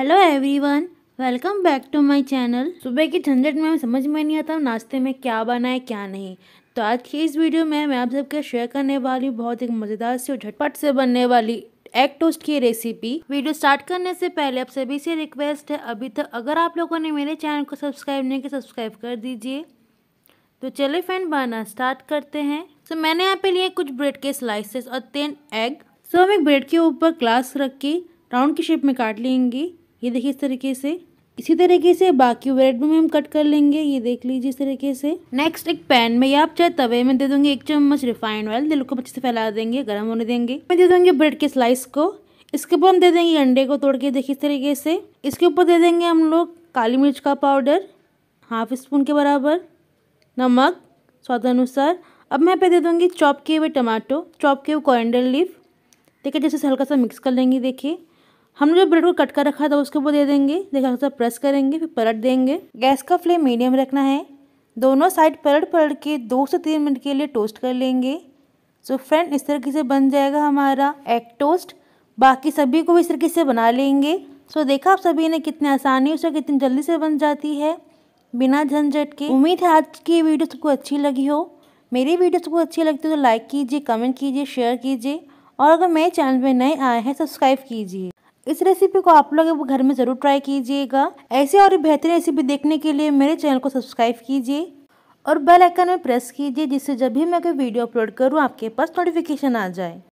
hello everyone welcome back to my channel सुबह की झंझट में समझ में नहीं आता नाश्ते में क्या बनाए क्या नहीं तो आज की इस वीडियो में मैं आप सबके शेयर करने वाली हूँ बहुत एक मज़ेदार से और झटपट से बनने वाली एग टोस्ट की रेसिपी वीडियो स्टार्ट करने से पहले आप सभी से रिक्वेस्ट है अभी तक अगर आप लोगों ने मेरे चैनल को सब्सक्राइब नहीं किया सब्सक्राइब कर दीजिए तो चले फ्रेंड बनाना स्टार्ट करते हैं तो so, मैंने यहाँ पे लिए कुछ ब्रेड के स्लाइसेस और तीन एग सो so, हम एक ब्रेड के ऊपर ग्लास रख के राउंड की शेप में काट लेंगी ये देखिए इस तरीके से इसी तरीके से बाकी ब्रेड में हम कट कर लेंगे ये देख लीजिए इस तरीके से नेक्स्ट एक पैन में या आप चाहे तवे में दे दूंगे एक चम्मच रिफाइंड ऑयल दिल को अच्छे से फैला देंगे गर्म होने देंगे मैं दे दूंगी ब्रेड के स्लाइस को इसके ऊपर हम दे देंगे अंडे को तोड़ के देखिए इस तरीके से इसके ऊपर दे देंगे हम लोग काली मिर्च का पाउडर हाफ स्पून के बराबर नमक स्वाद अनुसार अब मैं पे दे दूँगी चॉप किए हुए टमाटो चॉप किए हुए कोरिएंडर लीफ देखिए जैसे हल्का सा मिक्स कर लेंगे देखिए हमने जो ब्रेड को कट कर रखा था उसके ऊपर दे देंगे देखा उसका प्रेस करेंगे फिर पलट देंगे गैस का फ्लेम मीडियम रखना है दोनों साइड पलट पलट के दो से तीन मिनट के लिए टोस्ट कर लेंगे सो so फ्रेंड इस तरीके से बन जाएगा हमारा एग टोस्ट बाकी सभी को भी इस तरीके से बना लेंगे सो so देखा आप सभी ने कितनी आसानी से कितनी जल्दी से बन जाती है बिना झंझट के उम्मीद है आज की वीडियो सबको अच्छी लगी हो मेरी वीडियो सबको अच्छी लगती हो तो लाइक कीजिए कमेंट कीजिए शेयर कीजिए और अगर मेरे चैनल पर नए आए हैं सब्सक्राइब कीजिए इस रेसिपी को आप लोग घर में ज़रूर ट्राई कीजिएगा ऐसे और बेहतरीन रेसिपी देखने के लिए मेरे चैनल को सब्सक्राइब कीजिए और बेल आइकन में प्रेस कीजिए जिससे जब भी मैं कोई वीडियो अपलोड करूँ आपके पास नोटिफिकेशन आ जाए